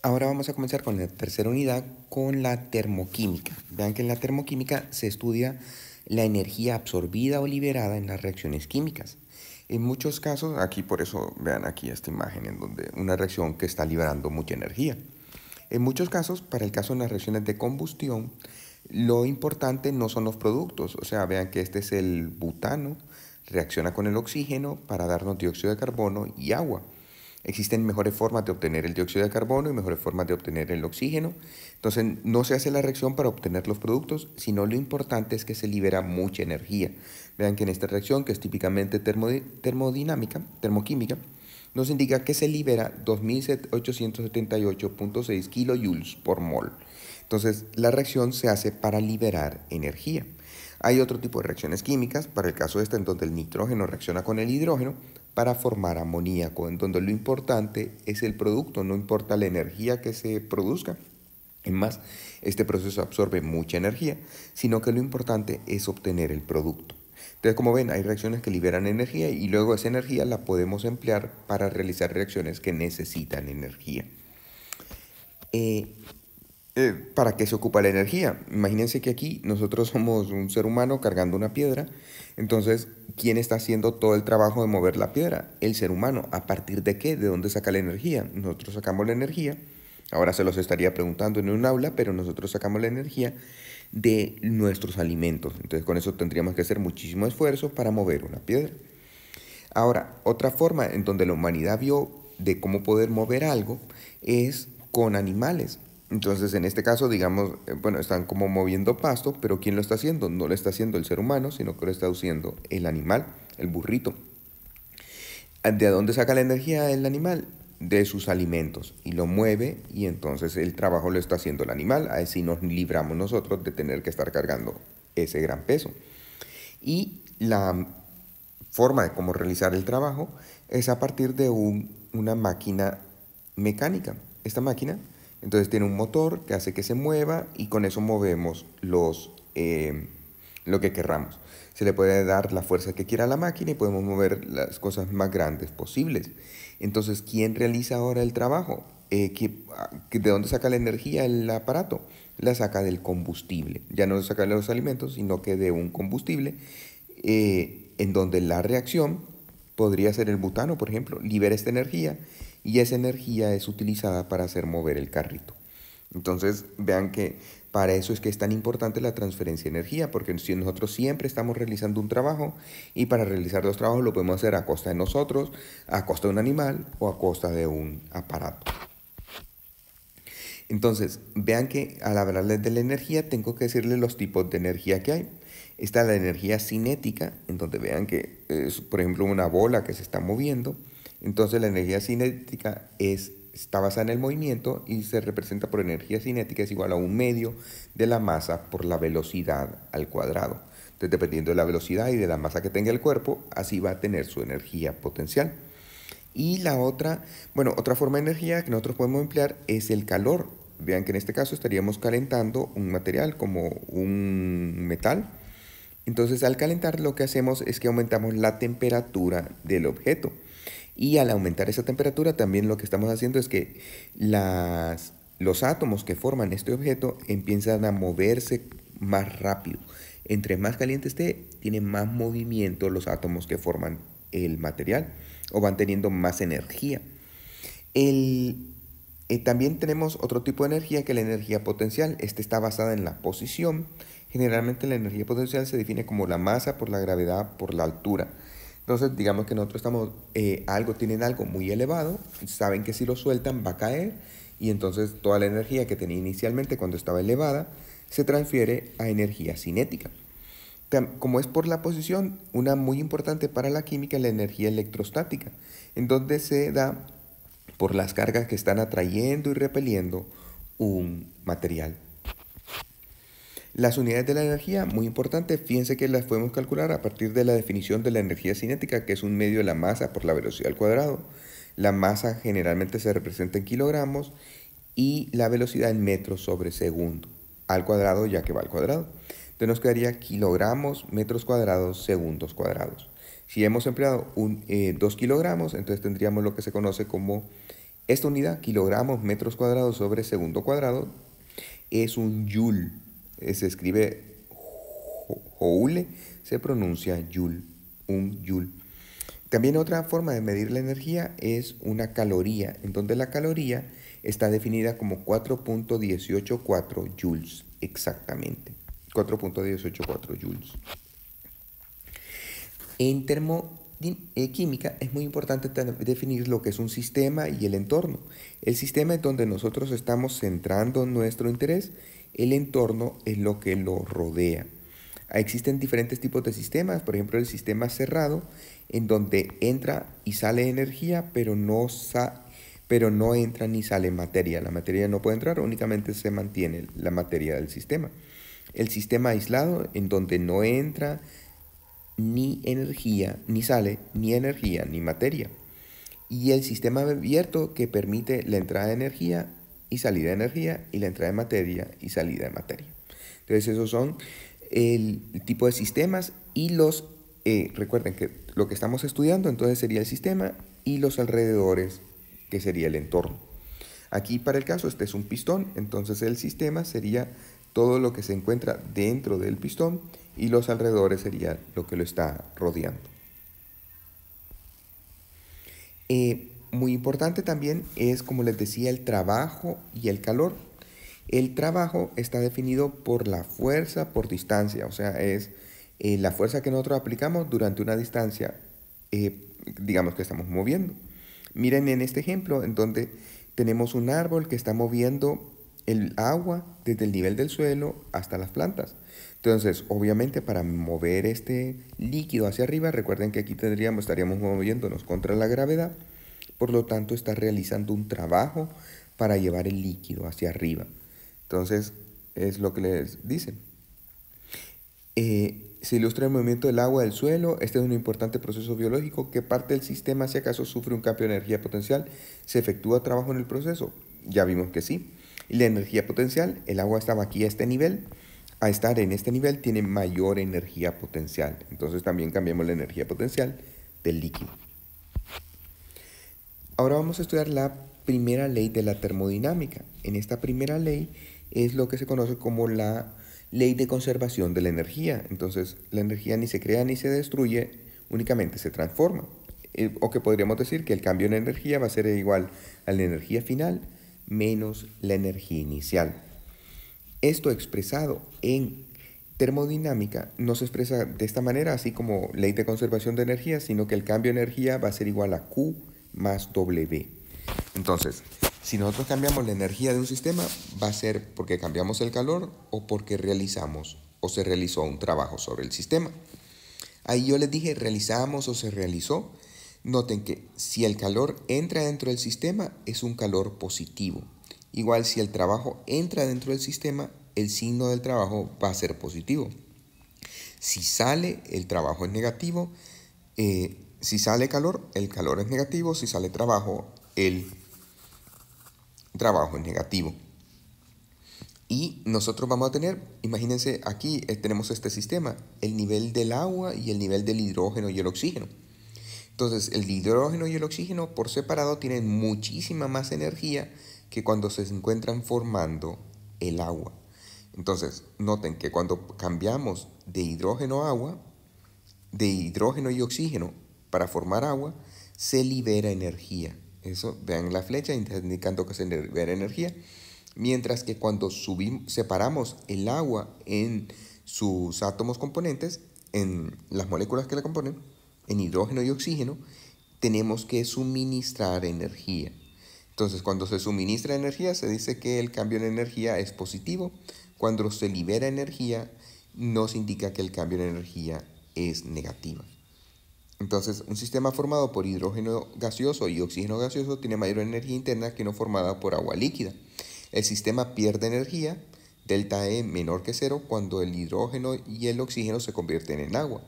Ahora vamos a comenzar con la tercera unidad, con la termoquímica. Vean que en la termoquímica se estudia la energía absorbida o liberada en las reacciones químicas. En muchos casos, aquí por eso vean aquí esta imagen en donde una reacción que está liberando mucha energía. En muchos casos, para el caso de las reacciones de combustión, lo importante no son los productos, o sea, vean que este es el butano, reacciona con el oxígeno para darnos dióxido de carbono y agua. Existen mejores formas de obtener el dióxido de carbono y mejores formas de obtener el oxígeno. Entonces no se hace la reacción para obtener los productos, sino lo importante es que se libera mucha energía. Vean que en esta reacción, que es típicamente termodinámica, termoquímica, nos indica que se libera 2.878.6 kilojoules por mol. Entonces la reacción se hace para liberar energía. Hay otro tipo de reacciones químicas, para el caso este en donde el nitrógeno reacciona con el hidrógeno para formar amoníaco, en donde lo importante es el producto, no importa la energía que se produzca. Es más, este proceso absorbe mucha energía, sino que lo importante es obtener el producto. Entonces, como ven, hay reacciones que liberan energía y luego esa energía la podemos emplear para realizar reacciones que necesitan energía. Eh, eh, para qué se ocupa la energía. Imagínense que aquí nosotros somos un ser humano cargando una piedra. Entonces, ¿quién está haciendo todo el trabajo de mover la piedra? El ser humano. ¿A partir de qué? ¿De dónde saca la energía? Nosotros sacamos la energía. Ahora se los estaría preguntando en un aula, pero nosotros sacamos la energía de nuestros alimentos. Entonces, con eso tendríamos que hacer muchísimo esfuerzo para mover una piedra. Ahora, otra forma en donde la humanidad vio de cómo poder mover algo es con animales. Entonces, en este caso, digamos, eh, bueno, están como moviendo pasto, pero ¿quién lo está haciendo? No lo está haciendo el ser humano, sino que lo está haciendo el animal, el burrito. Ah, ¿De dónde saca la energía el animal? De sus alimentos y lo mueve y entonces el trabajo lo está haciendo el animal, así nos libramos nosotros de tener que estar cargando ese gran peso. Y la forma de cómo realizar el trabajo es a partir de una máquina mecánica. Esta máquina entonces tiene un motor que hace que se mueva y con eso movemos los, eh, lo que querramos. Se le puede dar la fuerza que quiera a la máquina y podemos mover las cosas más grandes posibles. Entonces, ¿quién realiza ahora el trabajo? Eh, ah, ¿De dónde saca la energía el aparato? La saca del combustible. Ya no de saca los alimentos, sino que de un combustible eh, en donde la reacción podría ser el butano, por ejemplo, libera esta energía y esa energía es utilizada para hacer mover el carrito. Entonces, vean que para eso es que es tan importante la transferencia de energía, porque nosotros siempre estamos realizando un trabajo y para realizar los trabajos lo podemos hacer a costa de nosotros, a costa de un animal o a costa de un aparato. Entonces, vean que al hablarles de la energía tengo que decirles los tipos de energía que hay. Está la energía cinética, en donde vean que es, por ejemplo, una bola que se está moviendo. Entonces la energía cinética es, está basada en el movimiento y se representa por energía cinética, es igual a un medio de la masa por la velocidad al cuadrado. Entonces, dependiendo de la velocidad y de la masa que tenga el cuerpo, así va a tener su energía potencial. Y la otra, bueno, otra forma de energía que nosotros podemos emplear es el calor. Vean que en este caso estaríamos calentando un material como un metal entonces al calentar lo que hacemos es que aumentamos la temperatura del objeto. Y al aumentar esa temperatura también lo que estamos haciendo es que los átomos que forman este objeto empiezan a moverse más rápido. Entre más caliente esté, tienen más movimiento los átomos que forman el material o van teniendo más energía. El, eh, también tenemos otro tipo de energía que es la energía potencial. Esta está basada en la posición. Generalmente la energía potencial se define como la masa por la gravedad por la altura. Entonces, digamos que nosotros estamos, eh, algo, tienen algo muy elevado, saben que si lo sueltan va a caer y entonces toda la energía que tenía inicialmente cuando estaba elevada se transfiere a energía cinética. Como es por la posición, una muy importante para la química es la energía electrostática, en donde se da por las cargas que están atrayendo y repeliendo un material. Las unidades de la energía, muy importante, fíjense que las podemos calcular a partir de la definición de la energía cinética, que es un medio de la masa por la velocidad al cuadrado. La masa generalmente se representa en kilogramos y la velocidad en metros sobre segundo, al cuadrado ya que va al cuadrado. Entonces nos quedaría kilogramos, metros cuadrados, segundos cuadrados. Si hemos empleado 2 eh, kilogramos, entonces tendríamos lo que se conoce como esta unidad, kilogramos metros cuadrados sobre segundo cuadrado, es un joule. Eh, se escribe joule, se pronuncia joule, un joule. También otra forma de medir la energía es una caloría, en donde la caloría está definida como 4.184 joules exactamente. 4.184 joules. En eh, química, es muy importante definir lo que es un sistema y el entorno. El sistema es donde nosotros estamos centrando nuestro interés, el entorno es lo que lo rodea. Existen diferentes tipos de sistemas, por ejemplo el sistema cerrado, en donde entra y sale energía, pero no, pero no entra ni sale materia. La materia no puede entrar, únicamente se mantiene la materia del sistema. El sistema aislado, en donde no entra ni energía, ni sale ni energía ni materia. Y el sistema abierto que permite la entrada de energía y salida de energía y la entrada de materia y salida de materia. Entonces esos son el tipo de sistemas y los, eh, recuerden que lo que estamos estudiando entonces sería el sistema y los alrededores que sería el entorno. Aquí para el caso este es un pistón, entonces el sistema sería todo lo que se encuentra dentro del pistón y los alrededores sería lo que lo está rodeando. Eh, muy importante también es, como les decía, el trabajo y el calor. El trabajo está definido por la fuerza por distancia, o sea, es eh, la fuerza que nosotros aplicamos durante una distancia, eh, digamos que estamos moviendo. Miren en este ejemplo en donde tenemos un árbol que está moviendo el agua desde el nivel del suelo hasta las plantas. Entonces, obviamente para mover este líquido hacia arriba, recuerden que aquí tendríamos, estaríamos moviéndonos contra la gravedad, por lo tanto está realizando un trabajo para llevar el líquido hacia arriba. Entonces, es lo que les dicen. Eh, se ilustra el movimiento del agua del suelo. Este es un importante proceso biológico que parte del sistema, si acaso sufre un cambio de energía potencial, se efectúa trabajo en el proceso. Ya vimos que sí. Y la energía potencial, el agua estaba aquí a este nivel, a estar en este nivel tiene mayor energía potencial. Entonces también cambiamos la energía potencial del líquido. Ahora vamos a estudiar la primera ley de la termodinámica. En esta primera ley es lo que se conoce como la ley de conservación de la energía. Entonces la energía ni se crea ni se destruye, únicamente se transforma. Eh, o que podríamos decir que el cambio en energía va a ser igual a la energía final menos la energía inicial. Esto expresado en termodinámica no se expresa de esta manera, así como ley de conservación de energía, sino que el cambio de energía va a ser igual a Q más W. Entonces, si nosotros cambiamos la energía de un sistema, va a ser porque cambiamos el calor o porque realizamos o se realizó un trabajo sobre el sistema. Ahí yo les dije, realizamos o se realizó. Noten que si el calor entra dentro del sistema es un calor positivo. Igual si el trabajo entra dentro del sistema, el signo del trabajo va a ser positivo. Si sale, el trabajo es negativo. Eh, si sale calor, el calor es negativo. Si sale trabajo, el trabajo es negativo. Y nosotros vamos a tener, imagínense, aquí eh, tenemos este sistema, el nivel del agua y el nivel del hidrógeno y el oxígeno. Entonces, el hidrógeno y el oxígeno por separado tienen muchísima más energía que cuando se encuentran formando el agua. Entonces, noten que cuando cambiamos de hidrógeno a agua, de hidrógeno y oxígeno para formar agua, se libera energía. Eso, vean la flecha indicando que se libera energía. Mientras que cuando subimos, separamos el agua en sus átomos componentes, en las moléculas que la componen, en hidrógeno y oxígeno, tenemos que suministrar energía. Entonces, cuando se suministra energía, se dice que el cambio en energía es positivo. Cuando se libera energía, nos indica que el cambio en energía es negativa. Entonces, un sistema formado por hidrógeno gaseoso y oxígeno gaseoso tiene mayor energía interna que no formado por agua líquida. El sistema pierde energía, delta E menor que cero, cuando el hidrógeno y el oxígeno se convierten en agua.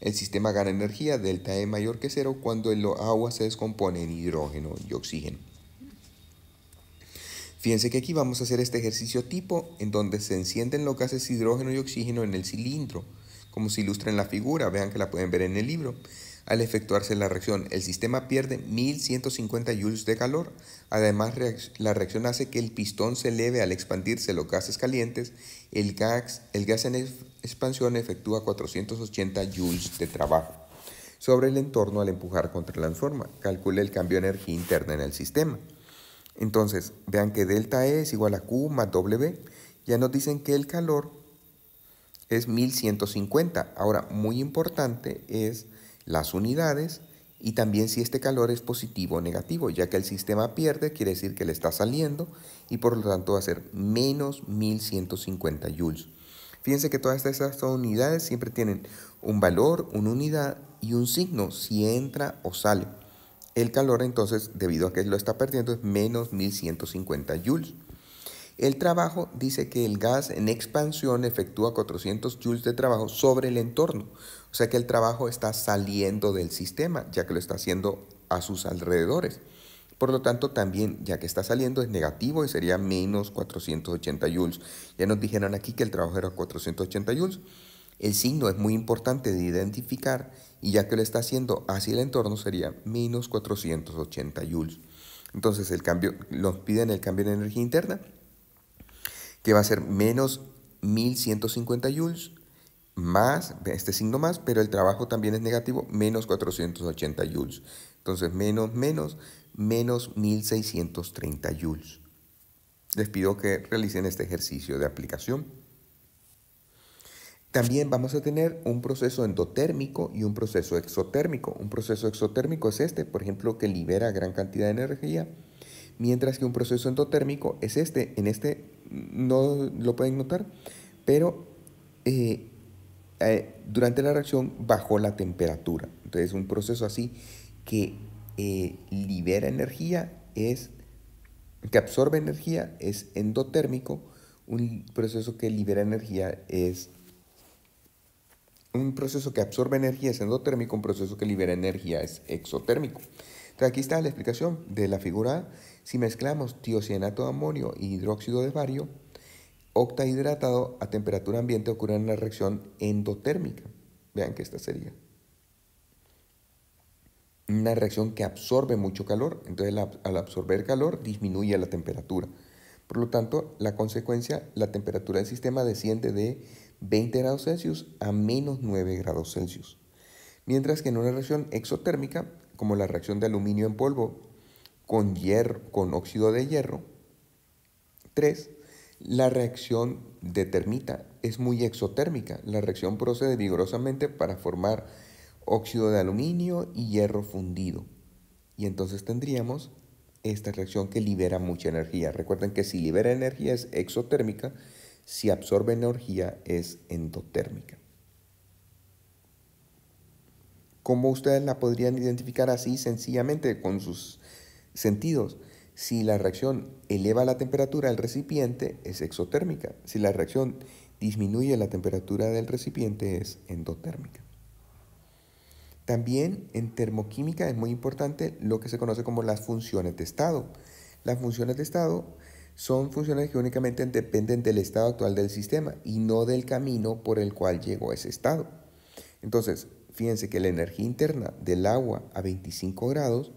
El sistema gana energía delta E mayor que cero cuando el agua se descompone en hidrógeno y oxígeno. Fíjense que aquí vamos a hacer este ejercicio tipo en donde se encienden los gases hidrógeno y oxígeno en el cilindro, como se ilustra en la figura, vean que la pueden ver en el libro. Al efectuarse la reacción, el sistema pierde 1150 joules de calor. Además, la reacción hace que el pistón se eleve al expandirse los gases calientes el gas, el gas en expansión efectúa 480 joules de trabajo sobre el entorno al empujar contra la forma. Calcule el cambio de energía interna en el sistema. Entonces, vean que delta E es igual a Q más W. Ya nos dicen que el calor es 1150. Ahora, muy importante es las unidades y también si este calor es positivo o negativo, ya que el sistema pierde, quiere decir que le está saliendo y por lo tanto va a ser menos 1150 joules. Fíjense que todas estas unidades siempre tienen un valor, una unidad y un signo, si entra o sale. El calor entonces, debido a que lo está perdiendo, es menos 1150 joules. El trabajo dice que el gas en expansión efectúa 400 joules de trabajo sobre el entorno. O sea que el trabajo está saliendo del sistema, ya que lo está haciendo a sus alrededores. Por lo tanto, también, ya que está saliendo, es negativo y sería menos 480 joules. Ya nos dijeron aquí que el trabajo era 480 joules. El signo es muy importante de identificar y ya que lo está haciendo hacia el entorno sería menos 480 joules. Entonces el cambio, nos piden el cambio de energía interna que va a ser menos 1150 joules más, este signo más, pero el trabajo también es negativo, menos 480 joules. Entonces, menos, menos, menos 1630 joules. Les pido que realicen este ejercicio de aplicación. También vamos a tener un proceso endotérmico y un proceso exotérmico. Un proceso exotérmico es este, por ejemplo, que libera gran cantidad de energía mientras que un proceso endotérmico es este. En este no lo pueden notar, pero eh, eh, durante la reacción bajó la temperatura. Entonces un proceso así que eh, libera energía es que absorbe energía es endotérmico, un proceso que libera energía es un proceso que absorbe energía es endotérmico, un proceso que libera energía es exotérmico aquí está la explicación de la figura A. Si mezclamos tiocianato de amonio y hidróxido de bario, octahidratado a temperatura ambiente ocurre una reacción endotérmica. Vean que esta sería una reacción que absorbe mucho calor, entonces al absorber calor disminuye la temperatura. Por lo tanto, la consecuencia, la temperatura del sistema desciende de 20 grados Celsius a menos 9 grados Celsius. Mientras que en una reacción exotérmica, como la reacción de aluminio en polvo con, hierro, con óxido de hierro. 3. La reacción de termita es muy exotérmica. La reacción procede vigorosamente para formar óxido de aluminio y hierro fundido. Y entonces tendríamos esta reacción que libera mucha energía. Recuerden que si libera energía es exotérmica, si absorbe energía es endotérmica. ¿Cómo ustedes la podrían identificar así sencillamente con sus sentidos? Si la reacción eleva la temperatura del recipiente, es exotérmica. Si la reacción disminuye la temperatura del recipiente, es endotérmica. También en termoquímica es muy importante lo que se conoce como las funciones de estado. Las funciones de estado son funciones que únicamente dependen del estado actual del sistema y no del camino por el cual llegó a ese estado. Entonces, fíjense que la energía interna del agua a 25 grados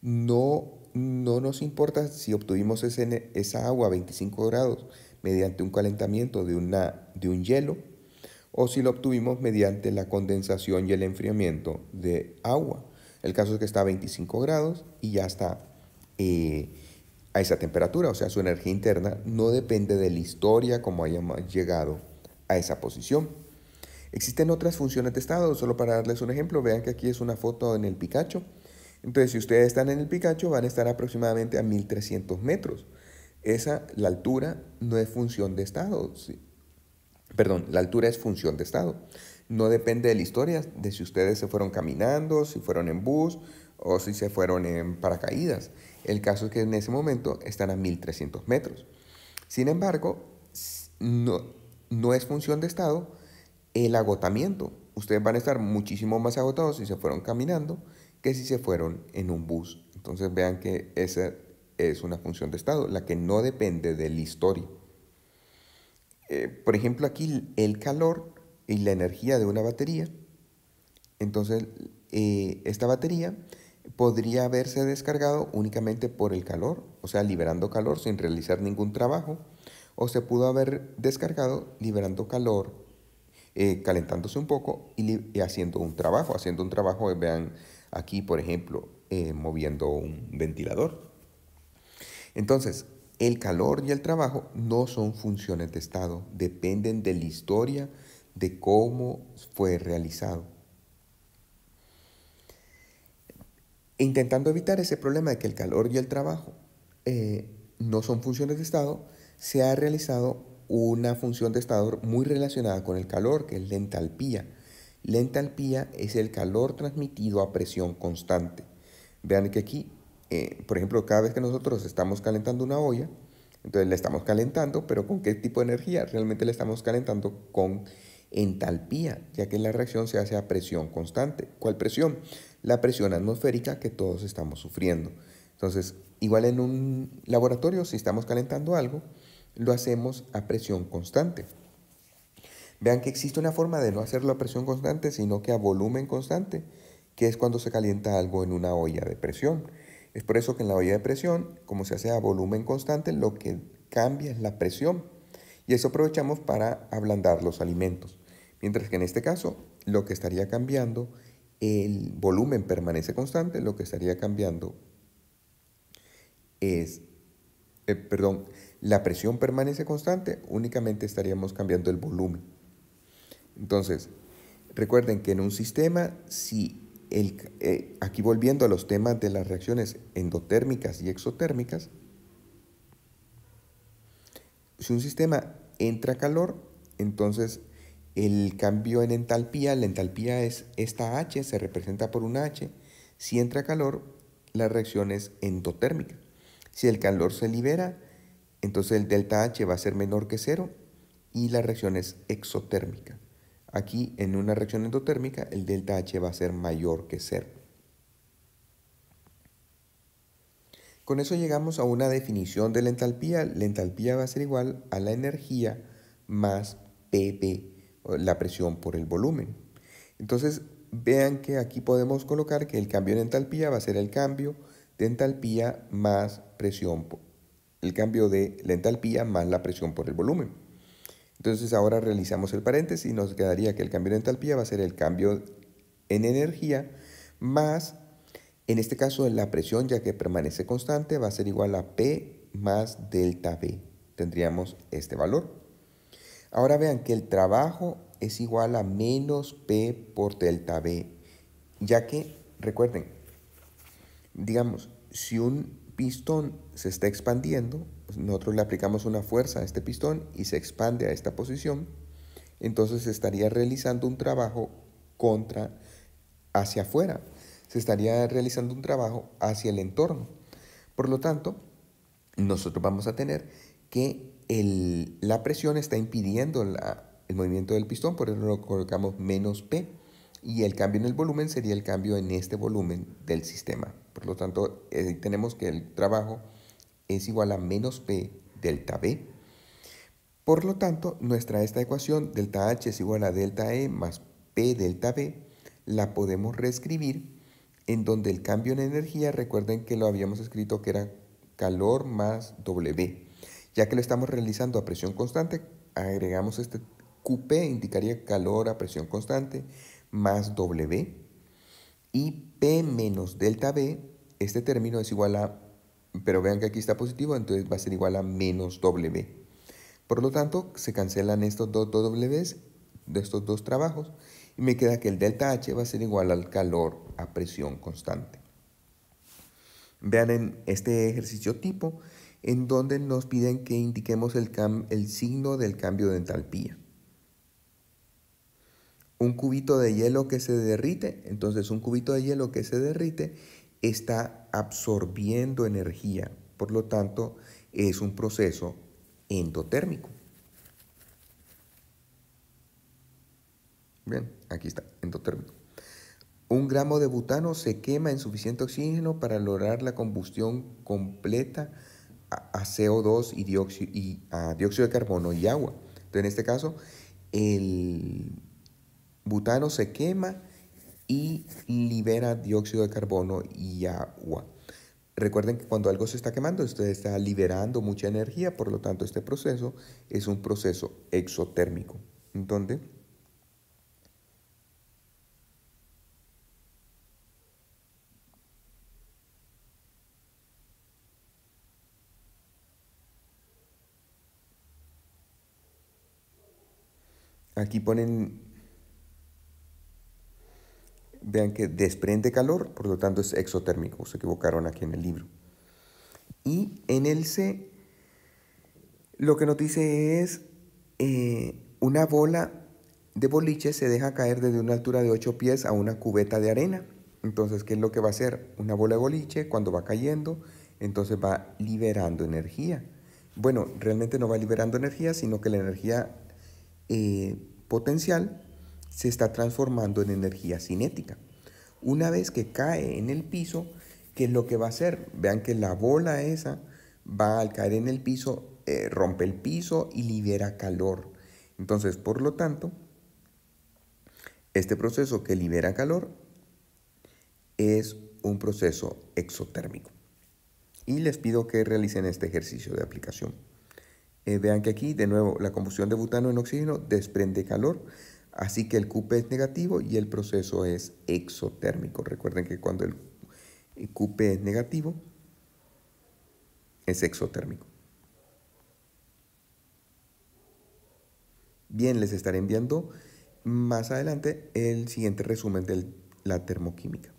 no, nos importa si obtuvimos esa agua a 25 grados mediante un calentamiento de, de un hielo o si lo obtuvimos mediante la condensación y el enfriamiento de agua. El caso es que está a 25 grados y ya está eh, a esa temperatura, o sea, su energía interna no depende de la historia como hayamos llegado a esa posición. Existen otras funciones de estado, solo para darles un ejemplo, vean que aquí es una foto en el Picacho. Entonces, si ustedes están en el Picacho, van a estar aproximadamente a 1300 metros. Esa, la altura, no es función de estado. Perdón, la altura es función de estado. No depende de la historia, de si ustedes se fueron caminando, si fueron en bus o si se fueron en paracaídas. El caso es que en ese momento están a 1300 metros. Sin embargo, no es función de estado el agotamiento. Ustedes van a estar muchísimo más agotados si se fueron caminando que si se fueron en un bus. Entonces vean que esa es una función de estado, la que no depende de la historia. Eh, por ejemplo, aquí el calor y la energía de una batería. Entonces, eh, esta batería podría haberse descargado únicamente por el calor, o sea, liberando calor sin realizar ningún trabajo, o se pudo haber descargado liberando calor eh, calentándose un poco y, haciendo un trabajo. Haciendo un trabajo, eh, vean aquí, por ejemplo, eh, moviendo un ventilador. Entonces, el calor y el trabajo no son funciones de estado, dependen de la historia, de cómo fue realizado. Intentando evitar ese problema de que el calor y el trabajo no son funciones de estado, se ha realizado una función de estado muy relacionada con el calor, que es la entalpía. La entalpía es el calor transmitido a presión constante. Vean que aquí, eh, por ejemplo, cada vez que nosotros estamos calentando una olla, entonces la estamos calentando, pero ¿con qué tipo de energía? Realmente la estamos calentando con entalpía, ya que la reacción se hace a presión constante. ¿Cuál presión? La presión atmosférica que todos estamos sufriendo. Entonces, igual en un laboratorio, si estamos calentando algo, lo hacemos a presión constante. Vean que existe una forma de no hacerlo a presión constante, sino que a volumen constante, que es cuando se calienta algo en una olla de presión. Es por eso que en la olla de presión, como se hace a volumen constante, lo que cambia es la presión. Y eso aprovechamos para ablandar los alimentos. Mientras que en este caso, lo que estaría cambiando, el volumen permanece constante, lo que estaría cambiando es, eh, perdón, la presión permanece constante, únicamente estaríamos cambiando el volumen. Entonces, recuerden que en un sistema, si el, eh, aquí volviendo a los temas de las reacciones endotérmicas y exotérmicas, si un sistema entra calor, entonces el cambio en entalpía, la entalpía es esta H, se representa por una H, si entra calor, la reacción es endotérmica. Si el calor se libera, entonces el delta H va a ser menor que cero y la reacción es exotérmica. Aquí en una reacción endotérmica el delta H va a ser mayor que cero. Con eso llegamos a una definición de la entalpía. La entalpía va a ser igual a la energía más PP, la presión por el volumen. Entonces vean que aquí podemos colocar que el cambio en entalpía va a ser el cambio de entalpía más presión por el cambio de la entalpía más la presión por el volumen. Entonces ahora realizamos el paréntesis y nos quedaría que el cambio de entalpía va a ser el cambio en energía más, en este caso la presión ya que permanece constante va a ser igual a P más delta v Tendríamos este valor. Ahora vean que el trabajo es igual a menos P por delta B, ya que recuerden, digamos, si un pistón se está expandiendo, nosotros le aplicamos una fuerza a este pistón y se expande a esta posición, entonces se estaría realizando un trabajo contra hacia afuera, se estaría realizando un trabajo hacia el entorno. Por lo tanto, nosotros vamos a tener que la presión está impidiendo el movimiento del pistón, por eso lo colocamos menos P. Y el cambio en el volumen sería el cambio en este volumen del sistema. Por lo tanto, eh, tenemos que el trabajo es igual a menos P delta B. Por lo tanto, nuestra esta ecuación, delta H es igual a delta E más P delta B, la podemos reescribir en donde el cambio en energía, recuerden que lo habíamos escrito que era calor más W. Ya que lo estamos realizando a presión constante, agregamos este QP, indicaría calor a presión constante, más W y P menos delta B, este término es igual a, pero vean que aquí está positivo, entonces va a ser igual a menos W. Por lo tanto, se cancelan estos dos, W, de estos dos trabajos y me queda que el delta H va a ser igual al calor a presión constante. Vean en este ejercicio tipo en donde nos piden que indiquemos el, el signo del cambio de entalpía un cubito de hielo que se derrite, entonces un cubito de hielo que se derrite está absorbiendo energía, por lo tanto es un proceso endotérmico. Bien, aquí está, endotérmico. Un gramo de butano se quema en suficiente oxígeno para lograr la combustión completa a, CO2 y, dióxido, a dióxido de carbono y agua. Entonces, en este caso, el butano se quema y libera dióxido de carbono y agua. Recuerden que cuando algo se está quemando, usted está liberando mucha energía, por lo tanto este proceso es un proceso exotérmico. ¿Dónde? aquí ponen vean que desprende calor, por lo tanto es exotérmico, se equivocaron aquí en el libro. Y en el C, lo que nos dice es eh, una bola de boliche se deja caer desde una altura de 8 pies a una cubeta de arena. Entonces, ¿qué es lo que va a hacer? Una bola de boliche, cuando va cayendo, entonces va liberando energía. Bueno, realmente no va liberando energía, sino que la energía eh, potencial se está transformando en energía cinética. Una vez que cae en el piso, ¿qué es lo que va a hacer? Vean que la bola esa va al caer en el piso, eh, rompe el piso y libera calor. Entonces, por lo tanto, este proceso que libera calor es un proceso exotérmico. Y les pido que realicen este ejercicio de aplicación. Eh, vean que aquí, de nuevo, la combustión de butano en oxígeno desprende calor. Así que el QP es negativo y el proceso es exotérmico. Recuerden que cuando el QP es negativo, es exotérmico. Bien, les estaré enviando más adelante el siguiente resumen de la termoquímica.